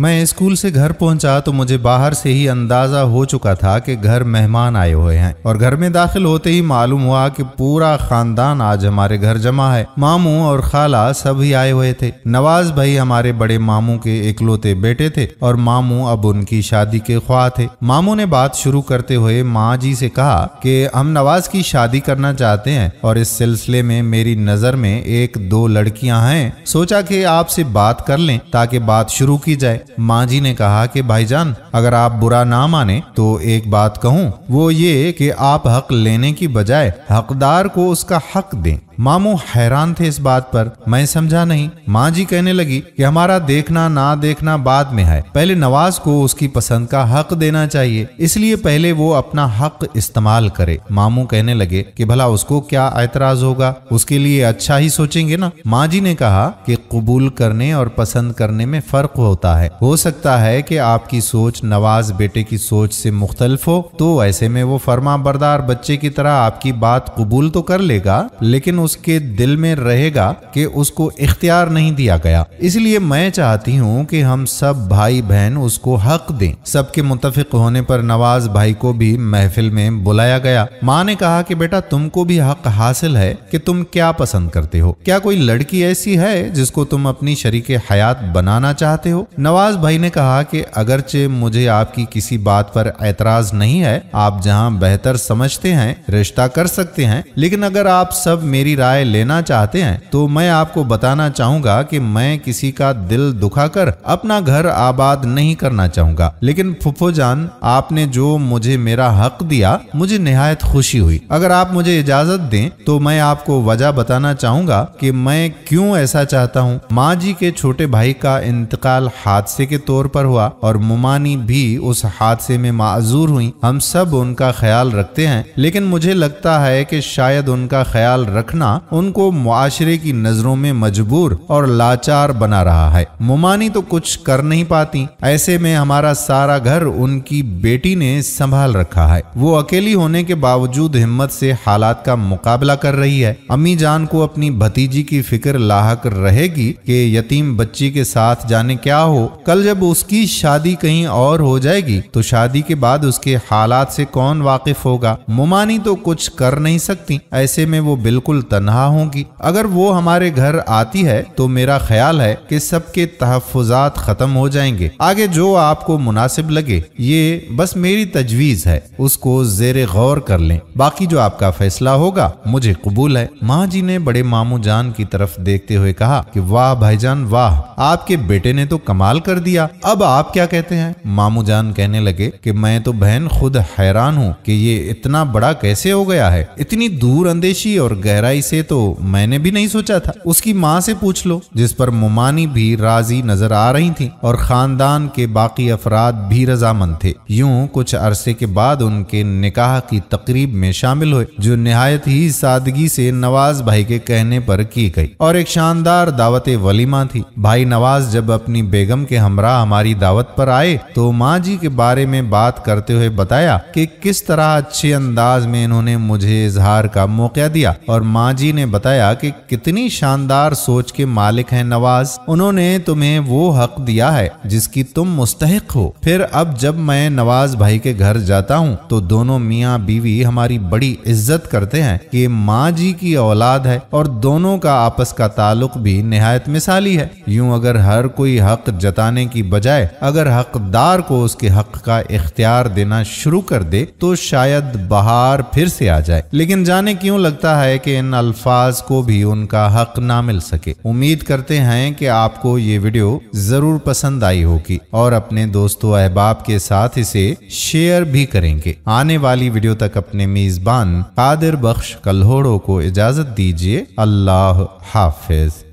मैं स्कूल से घर पहुंचा तो मुझे बाहर से ही अंदाज़ा हो चुका था कि घर मेहमान आए हुए हैं और घर में दाखिल होते ही मालूम हुआ कि पूरा खानदान आज हमारे घर जमा है मामू और खाला सभी आए हुए थे नवाज भाई हमारे बड़े मामू के इकलौते बेटे थे और मामू अब उनकी शादी के ख्वाह थे मामू ने बात शुरू करते हुए माँ जी से कहा कि हम नवाज की शादी करना चाहते हैं और इस सिलसिले में मेरी नज़र में एक दो लड़कियाँ हैं सोचा कि आपसे बात कर लें ताकि बात शुरू की जाए माँ जी ने कहा कि भाईजान अगर आप बुरा ना माने तो एक बात कहूँ वो ये कि आप हक लेने की बजाय हकदार को उसका हक दें मामू हैरान थे इस बात पर मैं समझा नहीं माँ जी कहने लगी कि हमारा देखना ना देखना बाद में है पहले नवाज को उसकी पसंद का हक देना चाहिए इसलिए पहले वो अपना हक इस्तेमाल करे मामू कहने लगे कि भला उसको क्या ऐतराज होगा उसके लिए अच्छा ही सोचेंगे ना माँ जी ने कहा कि कबूल करने और पसंद करने में फर्क होता है हो सकता है कि आपकी सोच नवाज बेटे की सोच से मुख्तलफ हो तो ऐसे में वो फर्मा बरदार बच्चे की तरह आपकी बात कबूल तो कर लेगा लेकिन उसके दिल में रहेगा कि उसको इख्तियार नहीं दिया गया इसलिए मैं चाहती हूँ कि हम सब भाई बहन उसको हक दें सबके मुतफिक होने पर नवाज भाई को भी महफिल में बुलाया गया माँ ने कहा कि बेटा तुमको भी हक हासिल है कि तुम क्या पसंद करते हो क्या कोई लड़की ऐसी है जिसको तुम अपनी शरीक हयात बनाना चाहते हो नवाज भाई ने कहा कि अगरचे मुझे आपकी किसी बात पर एतराज नहीं है आप जहाँ बेहतर समझते हैं रिश्ता कर सकते हैं लेकिन अगर आप सब मेरी मेरी राय लेना चाहते हैं तो मैं आपको बताना चाहूंगा कि मैं किसी का दिल दुखाकर अपना घर आबाद नहीं करना चाहूंगा लेकिन फुफो जान आपने जो मुझे मेरा हक दिया मुझे नहायत खुशी हुई अगर आप मुझे इजाजत दें तो मैं आपको वजह बताना चाहूंगा कि मैं क्यों ऐसा चाहता हूँ माँ जी के छोटे भाई का इंतकाल हादसे के तौर पर हुआ और मुमानी भी उस हादसे में माजूर हुई हम सब उनका ख्याल रखते हैं लेकिन मुझे लगता है कि शायद उनका ख्याल रखना करना उनको मुआशरे की नजरों में मजबूर और लाचार बना रहा है मुमानी तो कुछ कर नहीं पाती ऐसे में हमारा सारा घर उनकी बेटी ने संभाल रखा है वो अकेली होने के बावजूद हिम्मत से हालात का मुकाबला कर रही है अम्मी जान को अपनी भतीजी की फिक्र लाक रहेगी कि यतीम बच्ची के साथ जाने क्या हो कल जब उसकी शादी कहीं और हो जाएगी तो शादी के बाद उसके हालात से कौन वाकिफ होगा मुमानी तो कुछ कर नहीं सकती ऐसे में वो बिल्कुल तनहा होंगी अगर वो हमारे घर आती है तो मेरा ख्याल है कि सबके तहफात खत्म हो जाएंगे आगे जो आपको मुनासिब लगे ये बस मेरी तजवीज है उसको जेर गौर कर लें बाकी जो आपका फैसला होगा मुझे कबूल है माँ जी ने बड़े मामू जान की तरफ देखते हुए कहा कि वाह भाईजान वाह आपके बेटे ने तो कमाल कर दिया अब आप क्या कहते हैं मामू जान कहने लगे कि मैं तो बहन खुद हैरान हूँ कि ये इतना बड़ा कैसे हो गया है इतनी दूर अंदेशी और गहराई ऐसे तो मैंने भी नहीं सोचा था उसकी माँ से पूछ लो जिस पर मुमानी भी राजी नजर आ रही थी और खानदान के बाकी अफराद भी रजामंद थे यूं कुछ अरसे के बाद उनके निकाह की तकरीब में शामिल हुए जो नहायत ही सादगी से नवाज भाई के कहने पर की गई और एक शानदार दावत वलीमा थी भाई नवाज जब अपनी बेगम के हमरा हमारी दावत पर आए तो माँ जी के बारे में बात करते हुए बताया कि किस तरह अच्छे अंदाज में इन्होंने मुझे इजहार का मौका दिया और माँ जी ने बताया कि कितनी शानदार सोच के मालिक हैं नवाज उन्होंने तुम्हें वो हक दिया है जिसकी तुम मुस्तक हो फिर अब जब मैं नवाज भाई के घर जाता हूँ तो दोनों मियाँ बीवी हमारी बड़ी इज्जत करते हैं कि माँ जी की औलाद है और दोनों का आपस का ताल्लुक भी नहायत मिसाली है यूं अगर हर कोई हक जताने की बजाय अगर हकदार को उसके हक का इख्तियार देना शुरू कर दे तो शायद बहार फिर से आ जाए लेकिन जाने क्यों लगता है कि इन अल्फाज को भी उनका हक ना मिल सके उम्मीद करते हैं कि आपको ये वीडियो जरूर पसंद आई होगी और अपने दोस्तों अहबाब के साथ इसे शेयर भी करेंगे आने वाली वीडियो तक अपने मेजबान कादिर बख्श कल्होड़ो को इजाजत दीजिए अल्लाह हाफिज